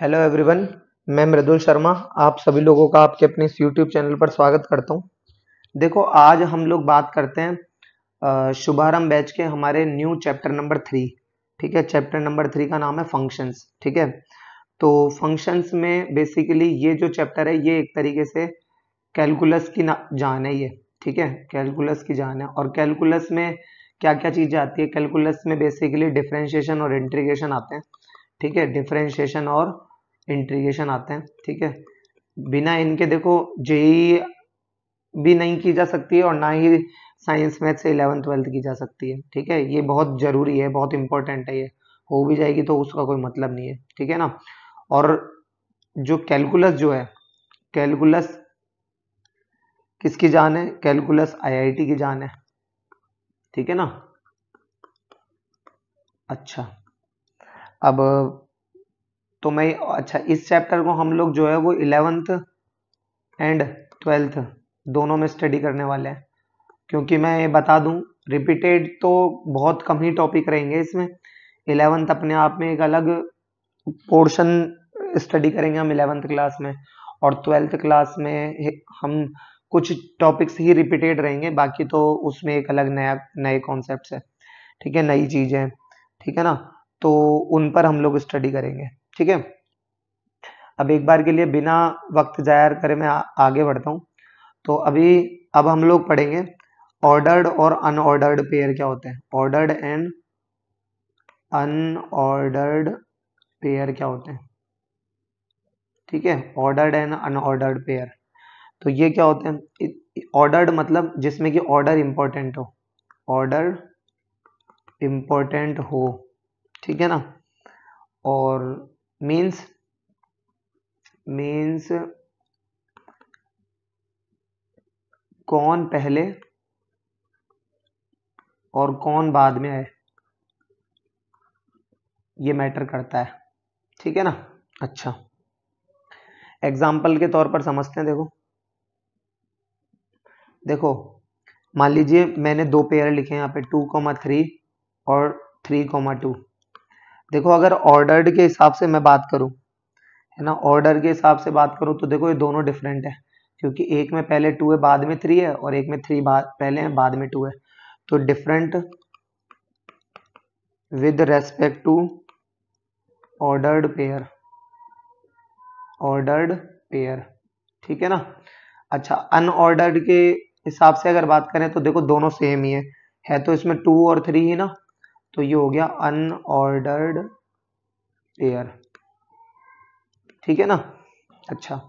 hello everyone मैं मृदुल शर्मा आप सभी लोगों का आपके अपने इस यूट्यूब चैनल पर स्वागत करता हूँ देखो आज हम लोग बात करते हैं शुभारंभ बैच के हमारे न्यू चैप्टर नंबर थ्री ठीक है चैप्टर नंबर थ्री का नाम है फंक्शंस ठीक है तो फंक्शंस में बेसिकली ये जो चैप्टर है ये एक तरीके से कैलकुलस की जान है ये ठीक है कैलकुलस की जान है और कैलकुलस में क्या क्या चीज़ें आती है कैलकुलस में बेसिकली डिफ्रेंशिएशन और इंट्रीगेशन आते हैं ठीक है डिफ्रेंशिएशन और इंट्रीगेशन आते हैं ठीक है बिना इनके देखो जेई भी नहीं की जा सकती है और ना ही साइंस मैथ से इलेवन ट्वेल्थ की जा सकती है ठीक है ये बहुत ज़रूरी है बहुत इंपॉर्टेंट है ये हो भी जाएगी तो उसका कोई मतलब नहीं है ठीक है ना और जो कैलकुलस जो है कैलकुलस किसकी जान है कैलकुलस आईआईटी की जान है ठीक है ना अच्छा अब तो मैं अच्छा इस चैप्टर को हम लोग जो है वो इलेवेंथ एंड ट्वेल्थ दोनों में स्टडी करने वाले हैं क्योंकि मैं ये बता दूं रिपीटेड तो बहुत कम ही टॉपिक रहेंगे इसमें इलेवेंथ अपने आप में एक अलग पोर्शन स्टडी करेंगे हम इलेवेंथ क्लास में और ट्वेल्थ क्लास में हम कुछ टॉपिक्स ही रिपीटेड रहेंगे बाकी तो उसमें एक अलग नया नए कॉन्सेप्ट है ठीक है नई चीज़ें ठीक है ना तो उन पर हम लोग स्टडी करेंगे ठीक है अब एक बार के लिए बिना वक्त जाया करे मैं आ, आगे बढ़ता हूँ तो अभी अब हम लोग पढ़ेंगे ऑर्डर्ड और अनऑर्डर्ड पेयर क्या होते हैं ऑर्डर्ड एंड अनऑर्डर्ड पेयर क्या होते हैं ठीक है ऑर्डर्ड एंड अनऑर्डर्ड पेयर तो ये क्या होते हैं ऑर्डर्ड मतलब जिसमें कि ऑर्डर इम्पोर्टेंट हो ऑर्डर इम्पोर्टेंट हो ठीक है ना और means means कौन पहले और कौन बाद में है ये मैटर करता है ठीक है ना अच्छा एग्जाम्पल के तौर पर समझते हैं देखो देखो मान लीजिए मैंने दो पेयर लिखे हैं यहाँ पे टू कॉमा थ्री और थ्री कॉमा टू देखो अगर ऑर्डर्ड के हिसाब से मैं बात करूं है ना ऑर्डर के हिसाब से बात करूं तो देखो ये दोनों डिफरेंट है क्योंकि एक में पहले टू है बाद में थ्री है और एक में थ्री पहले है बाद में टू है तो different with respect to ordered pair ordered pair ठीक है ना अच्छा अनऑर्डर्ड के हिसाब से अगर बात करें तो देखो दोनों सेम ही है है तो इसमें टू और थ्री ही ना तो ये हो गया अनऑर्डर्ड पेयर ठीक है ना अच्छा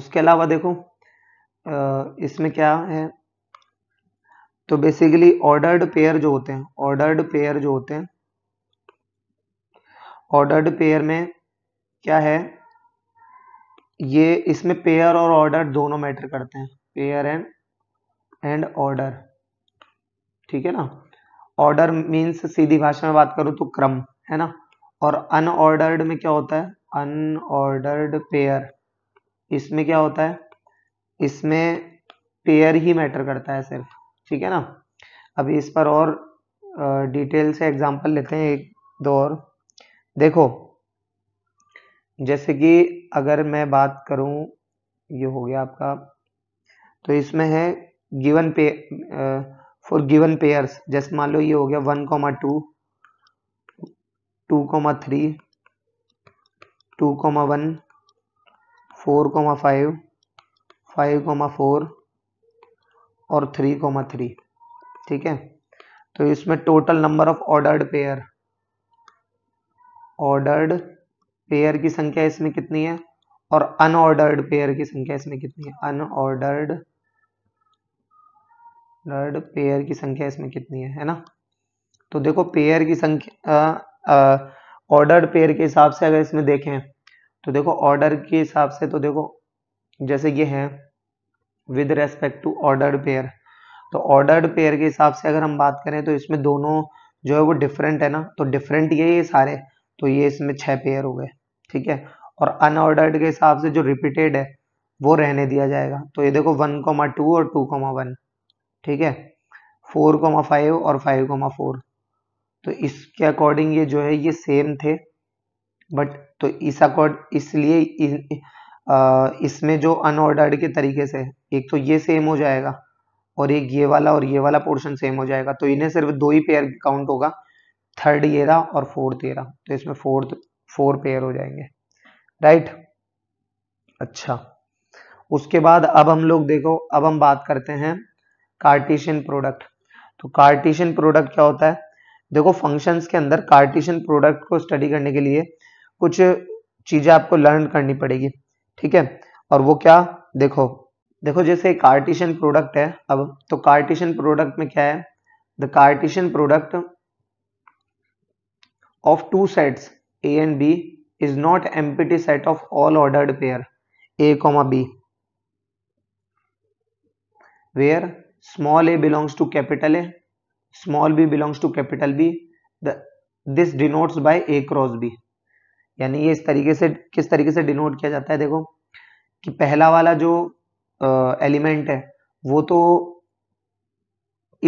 उसके अलावा देखो इसमें क्या है तो बेसिकली ऑर्डर्ड पेयर जो होते हैं ऑर्डर्ड पेयर जो होते हैं ऑर्डर्ड पेयर में क्या है ये इसमें पेयर और ऑर्डर दोनों मैटर करते हैं पेयर एंड एंड ऑर्डर ठीक है ना ऑर्डर मीन्स सीधी भाषा में बात करूं तो क्रम है ना और अनऑर्डर्ड में क्या होता है अनऑर्डर्ड पेयर इसमें क्या होता है इसमें पेयर ही मैटर करता है सिर्फ ठीक है ना अभी इस पर और डिटेल से एग्जांपल लेते हैं एक दो और देखो जैसे कि अगर मैं बात करूं ये हो गया आपका तो इसमें है गिवन पे आ, फॉर गिवन पेयर जैसे मान लो ये हो गया one comma two two comma three two comma one four comma five five comma four और थ्री कॉमा थ्री ठीक है तो इसमें total number of ordered pair ordered pair की संख्या इसमें कितनी है और अनऑर्डर्ड पेयर की संख्या इसमें कितनी है अनऑर्डर्ड थर्ड पेयर की संख्या इसमें कितनी है है ना तो देखो पेयर की संख्या ऑर्डर पेयर के हिसाब से अगर इसमें देखें तो देखो ऑर्डर के हिसाब से तो देखो जैसे ये है with respect to order pair तो ऑर्डर पेयर के हिसाब से अगर हम बात करें तो इसमें दोनों जो है वो डिफरेंट है ना तो डिफरेंट ये ये सारे तो ये इसमें छः पेयर हो गए ठीक है और अनऑर्डर्ड के हिसाब से जो रिपीटेड है वो रहने दिया जाएगा तो ये देखो वन कॉमा टू और टू कॉमा वन ठीक है फोर कोमा फाइव और फाइव कोमा फोर तो इसके अकॉर्डिंग ये जो है ये सेम थे बट तो इस अकॉर्ड इसलिए इस, इसमें जो अनऑर्डर्ड के तरीके से एक तो ये सेम हो जाएगा और एक ये वाला और ये वाला पोर्शन सेम हो जाएगा तो इन्हें सिर्फ दो ही पेयर काउंट होगा थर्ड ये रहा और फोर्थ ये रहा तो इसमें फोर्थ फोर पेयर हो जाएंगे राइट अच्छा उसके बाद अब हम लोग देखो अब हम बात करते हैं कार्टिशियन प्रोडक्ट तो कार्टिशियन प्रोडक्ट क्या होता है देखो फंक्शंस के अंदर कार्टिशियन प्रोडक्ट को स्टडी करने के लिए कुछ चीजें आपको लर्न करनी पड़ेगी ठीक है और वो क्या देखो देखो जैसे कार्टिशियन प्रोडक्ट है अब तो कार्टिशियन प्रोडक्ट में क्या है the Cartesian product of two sets A and B is not empty set of all ordered pair A comma B where small A belongs to capital A small B belongs to capital B this denote by A cross B यानी ये इस तरीके से किस तरीके से denote किया जाता है देखो कि पहला वाला जो एलिमेंट uh, है वो तो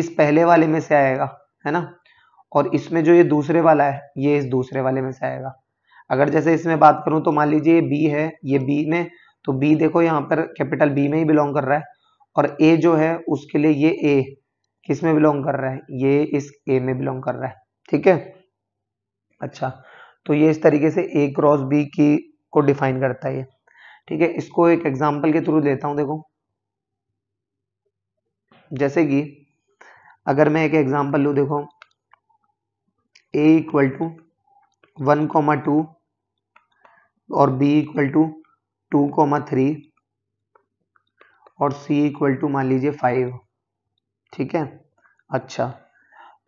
इस पहले वाले में से आएगा है ना और इसमें जो ये दूसरे वाला है ये इस दूसरे वाले में से आएगा अगर जैसे इसमें बात करूं तो मान लीजिए ये बी है ये बी में तो बी देखो यहाँ पर कैपिटल बी में ही बिलोंग कर रहा है और ए जो है उसके लिए ये ए किस में बिलोंग कर रहा है ये इस ए में बिलोंग कर रहा है ठीक है अच्छा तो ये इस तरीके से ए क्रॉस बी की को डिफाइन करता है ये ठीक है इसको एक एग्जाम्पल के थ्रू देता हूं देखो जैसे कि अगर मैं एक एग्जाम्पल लू देखो A equal to one comma two और B equal to two comma three और c इक्वल टू मान लीजिए फाइव ठीक है अच्छा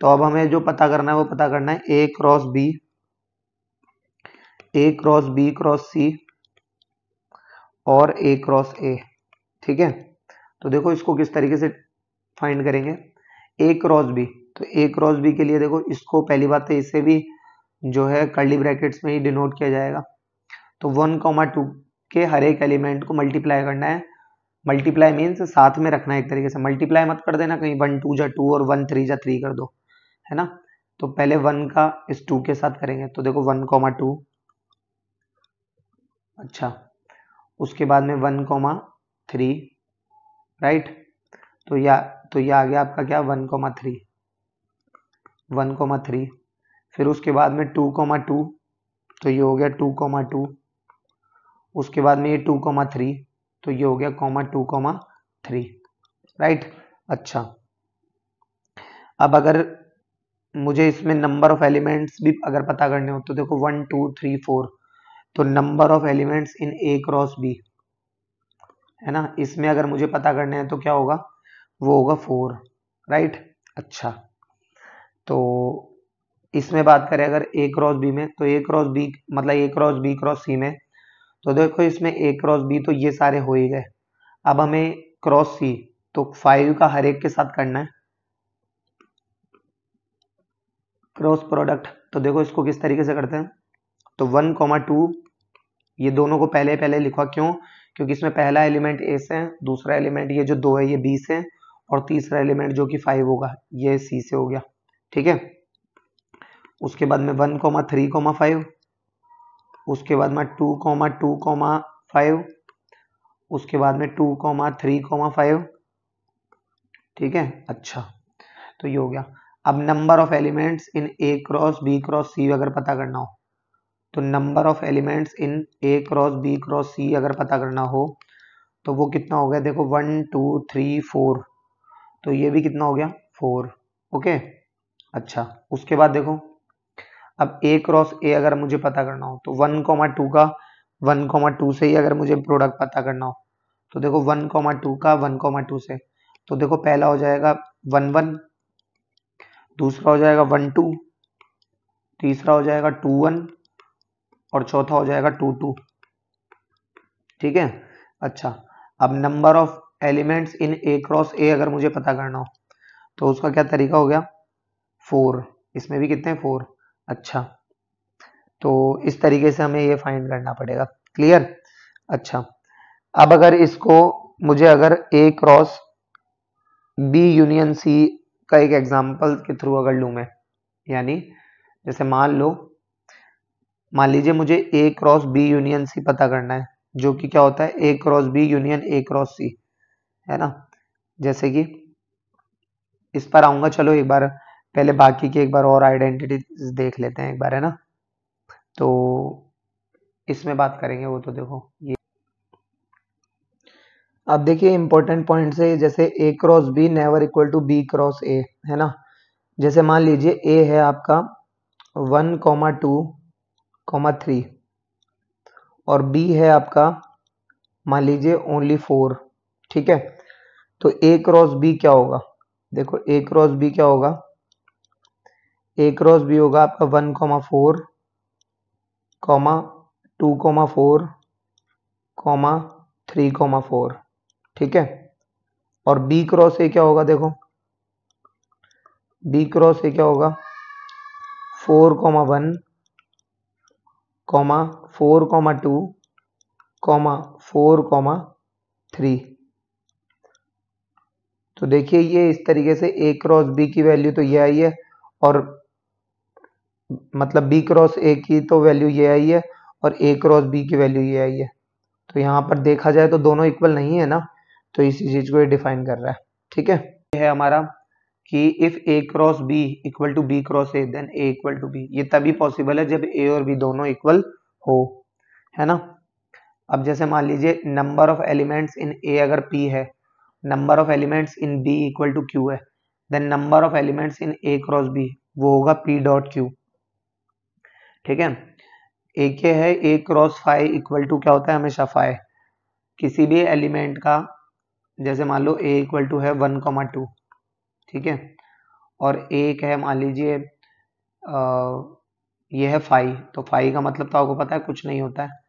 तो अब हमें जो पता करना है वो पता करना है A cross B A cross B cross C और ए क्रॉस ए ठीक है तो देखो इसको किस तरीके से फाइंड करेंगे ए क्रॉस बी तो ए क्रॉस बी के लिए देखो इसको पहली बात तो इसे भी जो है कर्ली ब्रैकेट्स में ही डिनोट किया जाएगा तो वन कॉमा टू के हर एक एलिमेंट को मल्टीप्लाई करना है मल्टीप्लाई मीन्स साथ में रखना एक तरीके से मल्टीप्लाई मत कर देना कहीं वन टू जा टू और वन थ्री जा थ्री कर दो है ना तो पहले वन का इस टू के साथ करेंगे तो देखो वन कॉमा टू अच्छा उसके बाद में वन कॉमा थ्री राइट तो या तो ये आ गया आपका क्या one comma three one comma three फिर उसके बाद में टू कॉमा टू तो ये हो गया टू कॉमा टू उसके बाद में ये टू कॉमा थ्री तो ये हो गया comma two comma three right अच्छा अब अगर मुझे इसमें नंबर ऑफ एलिमेंट्स भी अगर पता करने हो तो देखो वन टू थ्री फोर तो number of elements in A cross B है ना इसमें अगर मुझे पता करने हैं तो क्या होगा वो होगा फोर राइट अच्छा तो इसमें बात करें अगर ए क्रॉस बी में तो ए क्रॉस बी मतलब A cross B cross C में तो देखो इसमें ए क्रॉस बी तो ये सारे हो ही गए अब हमें क्रॉस सी तो फाइव का हर एक के साथ करना है क्रॉस प्रोडक्ट तो देखो इसको किस तरीके से करते हैं तो वन कॉमा टू ये दोनों को पहले पहले लिखा क्यों क्योंकि इसमें पहला एलिमेंट ए से है दूसरा एलिमेंट ये जो दो है ये बी से और तीसरा एलिमेंट जो कि फाइव होगा ये सी से हो गया ठीक है उसके बाद में one comma three comma five उसके बाद में two comma two comma five उसके बाद में two comma three comma five ठीक है अच्छा तो ये हो गया अब number of elements in A cross B cross C अगर पता करना हो तो number of elements in A cross B cross C अगर पता करना हो तो वो कितना हो गया देखो वन टू थ्री फोर तो ये भी कितना हो गया फोर ओके अच्छा उसके बाद देखो अब ए क्रॉस ए अगर मुझे पता करना हो तो वन कॉमा टू का वन कॉमा टू से ही अगर मुझे प्रोडक्ट पता करना हो तो देखो वन कॉमा टू का वन कॉमा टू से तो देखो पहला हो जाएगा वन वन दूसरा हो जाएगा वन टू तीसरा हो जाएगा टू वन और चौथा हो जाएगा टू टू ठीक है अच्छा अब number of elements in A cross A अगर मुझे पता करना हो तो उसका क्या तरीका हो गया फोर इसमें भी कितने फोर अच्छा तो इस तरीके से हमें ये फाइंड करना पड़ेगा क्लियर अच्छा अब अगर इसको मुझे अगर A cross B union C का एक एग्जांपल के थ्रू अगर लू मैं यानी जैसे मान लो मान लीजिए मुझे A cross B union C पता करना है जो कि क्या होता है A cross B union A cross C है ना जैसे कि इस पर आऊंगा चलो एक बार पहले बाकी की एक बार और आइडेंटिटी देख लेते हैं एक बार है ना तो इसमें बात करेंगे वो तो देखो ये अब देखिए इंपॉर्टेंट पॉइंट से जैसे A cross B never equal to B cross A है ना जैसे मान लीजिए ए है आपका one comma two comma three और बी है आपका मान लीजिए ओनली फोर ठीक है तो ए क्रॉस बी क्या होगा देखो ए क्रॉस बी क्या होगा ए क्रॉस बी होगा आपका one comma four comma two comma four comma three comma four ठीक है और बी क्रॉस ए क्या होगा देखो बी क्रॉस ए क्या होगा four comma one comma four comma two comma four comma three तो देखिए ये इस तरीके से ए क्रॉस बी की वैल्यू तो ये आई है और मतलब बी क्रॉस ए की तो वैल्यू ये आई है और ए क्रॉस बी की वैल्यू ये आई है तो यहाँ पर देखा जाए तो दोनों इक्वल नहीं है ना तो इसी चीज को ये डिफाइन कर रहा है ठीक है ये है हमारा कि if A cross B equal to B cross A then A equal to B ये तभी पॉसिबल है जब ए और बी दोनों इक्वल हो है ना अब जैसे मान लीजिए number of elements in A अगर पी है number of elements in B equal to Q है then number of elements in A cross B वो होगा पी डॉट क्यू ठीक है ए के है A cross five equal to क्या होता है हमेशा फाइव किसी भी एलिमेंट का जैसे मान लो ए इक्वल टू है वन कॉमा टू ठीक है और एक है मान लीजिए यह है फाइव तो फाइव का मतलब तो आपको पता है कुछ नहीं होता है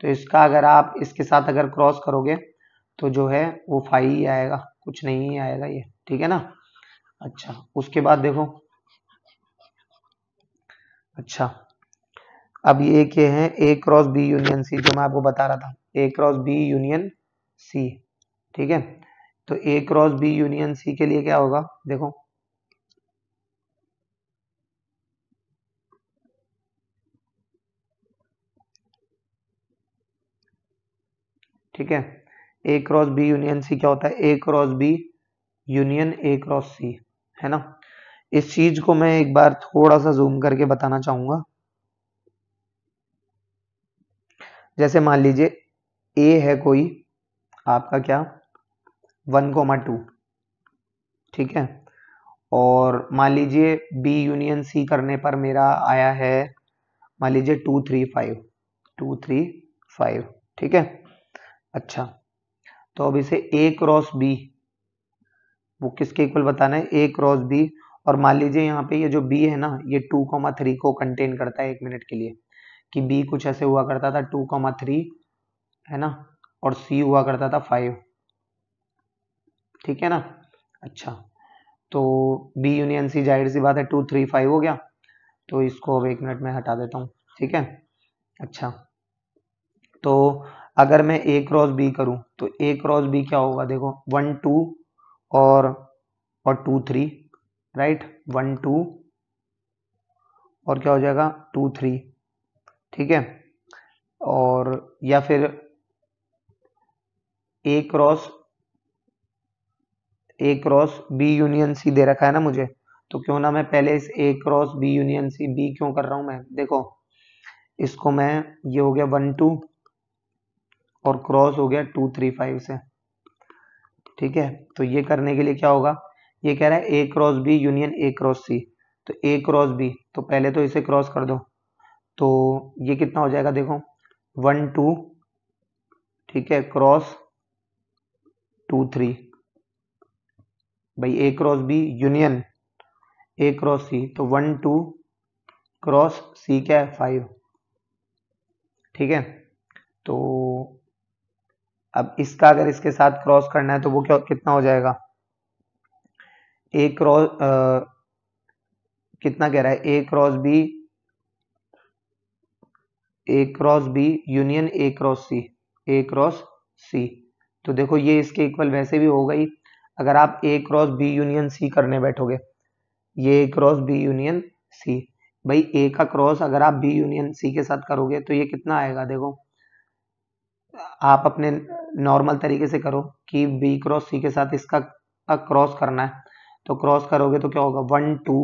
तो इसका अगर आप इसके साथ अगर क्रॉस करोगे तो जो है वो फाइव ही आएगा कुछ नहीं ही आएगा ये ठीक है ना अच्छा उसके बाद देखो अच्छा अब ये के हैं A cross B union C जो मैं आपको बता रहा था A cross B union C ठीक है तो A cross B union C के लिए क्या होगा देखो ठीक है A cross B union C क्या होता है A cross B union A cross C है ना इस चीज को मैं एक बार थोड़ा सा जूम करके बताना चाहूंगा जैसे मान लीजिए ए है कोई आपका क्या वन कोमा टू ठीक है और मान लीजिए बी यूनियन सी करने पर मेरा आया है मान लीजिए two three five two three five ठीक है अच्छा तो अब इसे ए क्रॉस बी वो किसके इक्वल बताना है ए क्रॉस बी और मान लीजिए यहाँ पे ये जो बी है ना ये टू कोमा थ्री को कंटेन करता है एक मिनट के लिए कि बी कुछ ऐसे हुआ करता था टू कॉमा थ्री है ना और सी हुआ करता था फाइव ठीक है ना अच्छा तो बी यूनियन सी जाहिर सी बात है टू थ्री फाइव हो गया तो इसको अब एक मिनट में हटा देता हूँ ठीक है अच्छा तो अगर मैं ए क्रॉस बी करूँ तो ए क्रॉस बी क्या होगा देखो वन टू और और two three right one two और क्या हो जाएगा टू थ्री ठीक है और या फिर A cross A cross B union C दे रखा है ना मुझे तो क्यों ना मैं पहले इस A cross B union C B क्यों कर रहा हूं मैं देखो इसको मैं ये हो गया वन टू और क्रॉस हो गया टू थ्री फाइव से ठीक है तो ये करने के लिए क्या होगा ये कह रहा है A cross B union A cross C तो ए क्रॉस बी तो पहले तो इसे क्रॉस कर दो तो ये कितना हो जाएगा देखो वन टू ठीक है क्रॉस टू थ्री भाई A cross B union A cross C तो वन टू क्रॉस सी क्या है फाइव ठीक है तो अब इसका अगर इसके साथ क्रॉस करना है तो वो क्या कितना हो जाएगा ए क्रॉस कितना कह रहा है A cross B A cross B union A cross C A cross C तो देखो ये इसके इक्वल वैसे भी हो गई अगर आप A cross B union C करने बैठोगे ये A cross B union C भाई ए का क्रॉस अगर आप बी यूनियन सी के साथ करोगे तो ये कितना आएगा देखो आप अपने नॉर्मल तरीके से करो कि बी क्रॉस सी के साथ इसका क्रॉस करना है तो क्रॉस करोगे तो क्या होगा one two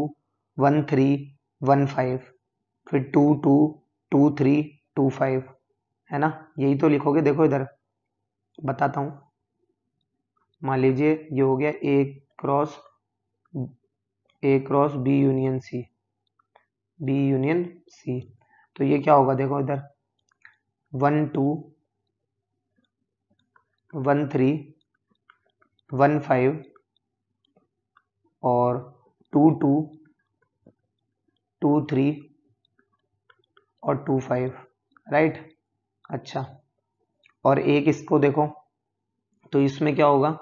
one three one five फिर two two two three two five है ना यही तो लिखोगे देखो इधर बताता हूँ मान लीजिए ये हो गया A cross A cross B union C B union C तो ये क्या होगा देखो इधर one two one three one five और टू टू टू थ्री और टू फाइव राइट अच्छा और एक इसको देखो तो इसमें क्या होगा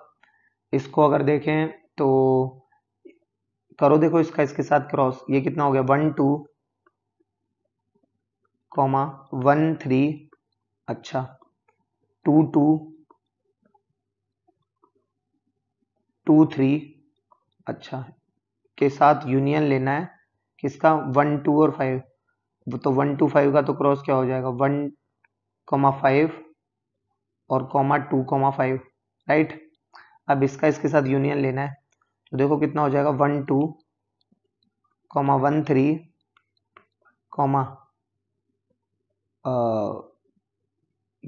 इसको अगर देखें तो करो देखो इसका इसके साथ क्रॉस ये कितना हो गया one two comma one three अच्छा टू टू टू थ्री अच्छा के साथ यूनियन लेना है किसका वन टू और फाइव तो वन टू फाइव का तो क्रॉस क्या हो जाएगा वन कॉमा फाइव और comma two comma five right अब इसका इसके साथ यूनियन लेना है तो देखो कितना हो जाएगा one two comma one three comma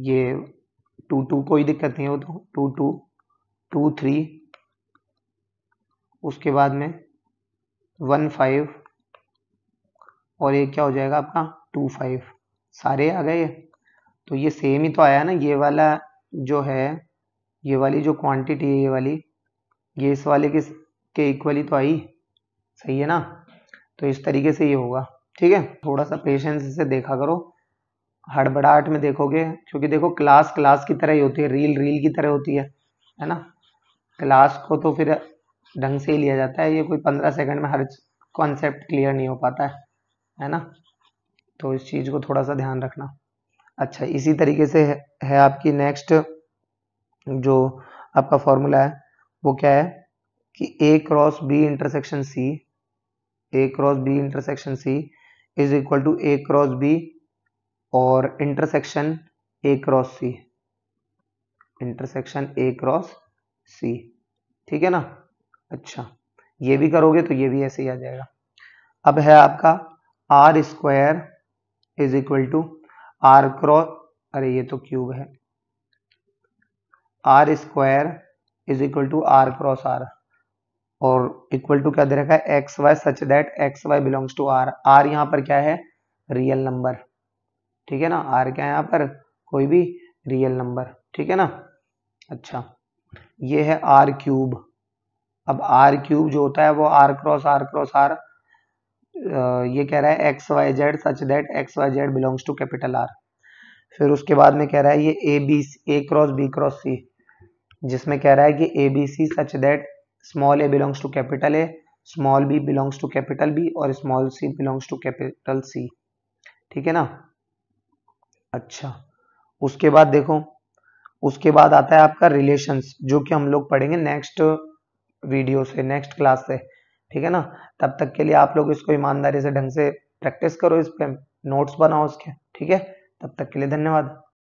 ये टू टू कोई दिक्कत नहीं हो तो टू टू टू थ्री उसके बाद में वन फाइव और ये क्या हो जाएगा आपका टू फाइव सारे आ गए तो ये सेम ही तो आया ना ये वाला जो है ये वाली जो क्वांटिटी है ये वाली ये इस वाले के के इक्वली तो आई सही है ना तो इस तरीके से ये होगा ठीक है थोड़ा सा पेशेंस से देखा करो हड़बड़ाहट में देखोगे क्योंकि देखो क्लास क्लास की तरह ही होती है रील रील की तरह होती है है ना क्लास को तो फिर ढंग से ही लिया जाता है ये कोई पंद्रह सेकंड में हर कॉन्सेप्ट क्लियर नहीं हो पाता है है ना तो इस चीज़ को थोड़ा सा ध्यान रखना अच्छा इसी तरीके से है, है आपकी नेक्स्ट जो आपका फॉर्मूला है वो क्या है कि A cross B intersection C A cross B intersection C is equal to A cross B और intersection A cross C intersection A cross C ठीक है ना अच्छा ये भी करोगे तो ये भी ऐसे ही आ जाएगा अब है आपका R square is equal to R cross अरे ये तो क्यूब है R square is equal to R cross R और इक्वल टू क्या दे रखा है X Y such that X Y belongs to R R यहाँ पर क्या है रियल नंबर ठीक है ना आर क्या है यहाँ पर कोई भी रियल नंबर ठीक है ना अच्छा ये है आर क्यूब अब आर क्यूब जो होता है वो R cross R cross R ये कह रहा है X Y Z such that X Y Z belongs to capital R फिर उसके बाद में कह रहा है ये A B A cross B cross C जिसमें कह रहा है कि A B C such that small A belongs to capital A small B belongs to capital B और small C belongs to capital C ठीक है ना अच्छा उसके बाद देखो उसके बाद आता है आपका रिलेशंस जो कि हम लोग पढ़ेंगे नेक्स्ट वीडियो से नेक्स्ट क्लास से ठीक है ना तब तक के लिए आप लोग इसको ईमानदारी से ढंग से प्रैक्टिस करो इस पर नोट्स बनाओ उसके ठीक है तब तक के लिए धन्यवाद